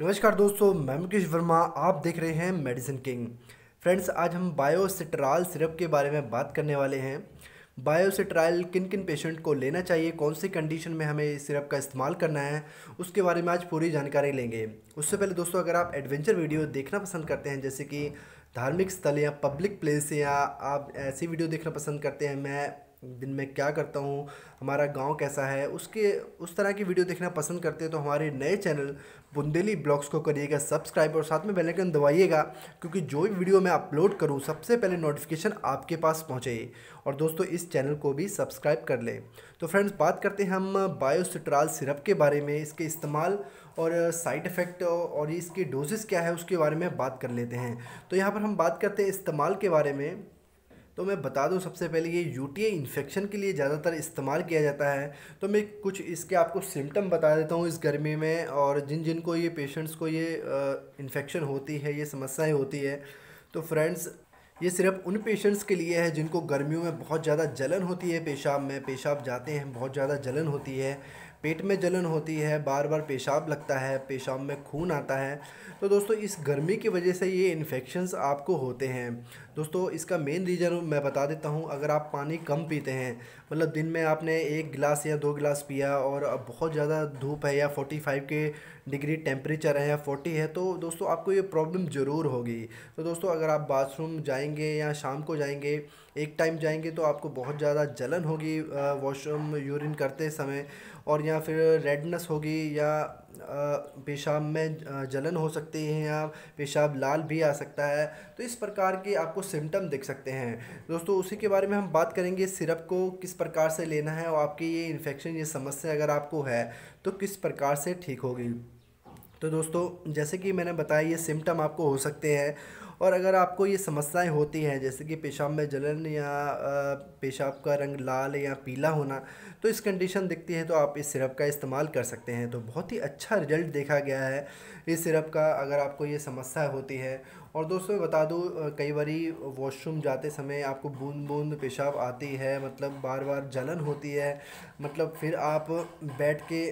नमस्कार दोस्तों मैं मुकेश वर्मा आप देख रहे हैं मेडिसिन किंग फ्रेंड्स आज हम बायोसिट्राल सिरप के बारे में बात करने वाले हैं बायोसिट्राल किन किन पेशेंट को लेना चाहिए कौन सी कंडीशन में हमें सिरप का इस्तेमाल करना है उसके बारे में आज पूरी जानकारी लेंगे उससे पहले दोस्तों अगर आप एडवेंचर वीडियो देखना पसंद करते हैं जैसे कि धार्मिक स्थल या पब्लिक प्लेस या आप ऐसी वीडियो देखना पसंद करते हैं मैं दिन में क्या करता हूँ हमारा गांव कैसा है उसके उस तरह की वीडियो देखना पसंद करते हैं तो हमारे नए चैनल बुंदेली ब्लॉग्स को करिएगा सब्सक्राइब और साथ में बेल आइकन दबाइएगा क्योंकि जो भी वीडियो मैं अपलोड करूँ सबसे पहले नोटिफिकेशन आपके पास पहुँचे और दोस्तों इस चैनल को भी सब्सक्राइब कर लें तो फ्रेंड्स बात करते हैं हम बायोसिट्राल सिरप के बारे में इसके इस्तेमाल और साइड इफ़ेक्ट और इसकी डोजेस क्या है उसके बारे में बात कर लेते हैं तो यहाँ पर हम बात करते हैं इस्तेमाल के बारे में तो मैं बता दूं सबसे पहले ये यूटीआई इन्फेक्शन के लिए ज़्यादातर इस्तेमाल किया जाता है तो मैं कुछ इसके आपको सिम्टम बता देता हूँ इस गर्मी में और जिन जिन को ये पेशेंट्स को ये इन्फेक्शन होती है ये समस्याएँ होती है तो फ्रेंड्स ये सिर्फ उन पेशेंट्स के लिए है जिनको गर्मियों में बहुत ज़्यादा जलन होती है पेशाब में पेशाब जाते हैं बहुत ज़्यादा जलन होती है पेट में जलन होती है बार बार पेशाब लगता है पेशाब में खून आता है तो दोस्तों इस गर्मी की वजह से ये इन्फेक्शंस आपको होते हैं दोस्तों इसका मेन रीज़न मैं बता देता हूँ अगर आप पानी कम पीते हैं मतलब दिन में आपने एक गिलास या दो गिलास पिया और बहुत ज़्यादा धूप है या फोर्टी फाइव के डिग्री टेम्परेचर है या फोर्टी है तो दोस्तों आपको ये प्रॉब्लम ज़रूर होगी तो दोस्तों अगर आप बाथरूम जाएंगे या शाम को जाएंगे एक टाइम जाएंगे तो आपको बहुत ज़्यादा जलन होगी वॉशरूम यूरिन करते समय और या या फिर रेडनेस होगी या पेशाब में जलन हो सकती है या पेशाब लाल भी आ सकता है तो इस प्रकार के आपको सिम्टम दिख सकते हैं दोस्तों उसी के बारे में हम बात करेंगे सिरप को किस प्रकार से लेना है और आपकी ये इन्फेक्शन ये समस्या अगर आपको है तो किस प्रकार से ठीक होगी तो दोस्तों जैसे कि मैंने बताया ये सिम्टम आपको हो सकते हैं और अगर आपको ये समस्याएं होती हैं जैसे कि पेशाब में जलन या पेशाब का रंग लाल या पीला होना तो इस कंडीशन दिखती है तो आप इस सिरप का इस्तेमाल कर सकते हैं तो बहुत ही अच्छा रिजल्ट देखा गया है इस सिरप का अगर आपको ये समस्या होती है और दोस्तों बता दूँ कई बारी वॉशरूम जाते समय आपको बूंद बूंद पेशाब आती है मतलब बार बार जलन होती है मतलब फिर आप बैठ के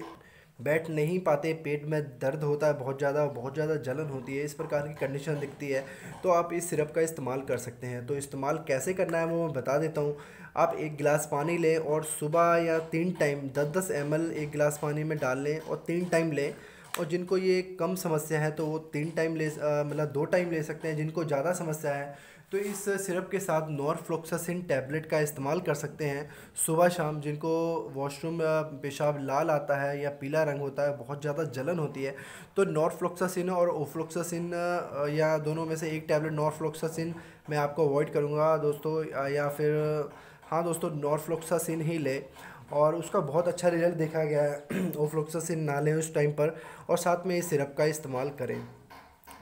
बैठ नहीं पाते पेट में दर्द होता है बहुत ज़्यादा बहुत ज़्यादा जलन होती है इस प्रकार की कंडीशन दिखती है तो आप इस सिरप का इस्तेमाल कर सकते हैं तो इस्तेमाल कैसे करना है वो मैं बता देता हूँ आप एक गिलास पानी लें और सुबह या तीन टाइम दस दस एम एक गिलास पानी में डाल लें और तीन टाइम लें और जिनको ये कम समस्या है तो वो तीन टाइम ले मतलब दो टाइम ले सकते हैं जिनको ज़्यादा समस्या है तो इस सिरप के साथ नॉरफ्लोक्सासिन टैबलेट का इस्तेमाल कर सकते हैं सुबह शाम जिनको वॉशरूम पेशाब लाल आता है या पीला रंग होता है बहुत ज़्यादा जलन होती है तो नॉरफ्लोक्सासिन और ओफ्लोक्सासिन या दोनों में से एक टैबलेट नॉरफ्लोक्सासिन मैं आपको अवॉइड करूँगा दोस्तों या फिर हाँ दोस्तों नॉरफ्लोक्सासिन ही ले और उसका बहुत अच्छा रिजल्ट देखा गया है ओफ्लोक्सासिन ना लें उस टाइम पर और साथ में इस सिरप का इस्तेमाल करें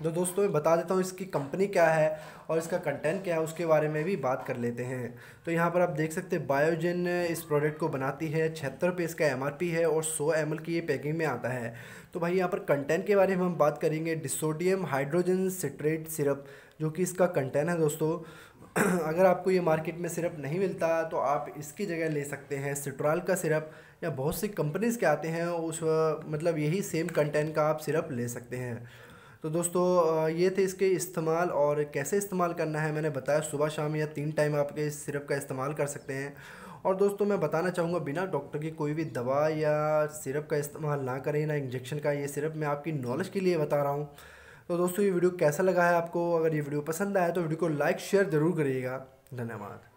तो दोस्तों मैं बता देता हूँ इसकी कंपनी क्या है और इसका कंटेंट क्या है उसके बारे में भी बात कर लेते हैं तो यहाँ पर आप देख सकते हैं बायोजेन इस प्रोडक्ट को बनाती है छिहत्तर रुपये इसका एम है और सौ एम की ये पैकिंग में आता है तो भाई यहाँ पर कंटेंट के बारे में हम बात करेंगे डिसोडियम हाइड्रोजन सिट्रेट सिरप जो कि इसका कंटेंट है दोस्तों अगर आपको ये मार्केट में सिरप नहीं मिलता तो आप इसकी जगह ले सकते हैं सिट्रॉल का सिरप या बहुत सी कंपनीज़ के आते हैं उस मतलब यही सेम कंटेंट का आप सिरप ले सकते हैं तो दोस्तों ये थे इसके इस्तेमाल और कैसे इस्तेमाल करना है मैंने बताया सुबह शाम या तीन टाइम आप इस सिरप का इस्तेमाल कर सकते हैं और दोस्तों मैं बताना चाहूँगा बिना डॉक्टर की कोई भी दवा या सिरप का इस्तेमाल ना करें ना इंजेक्शन का ये सिरप मैं आपकी नॉलेज के लिए बता रहा हूँ तो दोस्तों ये वीडियो कैसा लगा है आपको अगर ये वीडियो पसंद आया तो वीडियो को लाइक शेयर ज़रूर करिएगा धन्यवाद